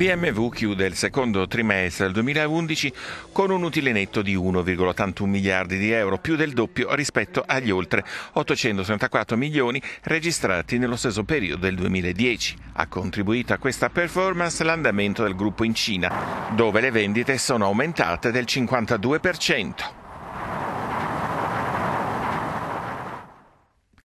BMW chiude il secondo trimestre del 2011 con un utile netto di 1,81 miliardi di euro, più del doppio rispetto agli oltre 834 milioni registrati nello stesso periodo del 2010. Ha contribuito a questa performance l'andamento del gruppo in Cina, dove le vendite sono aumentate del 52%.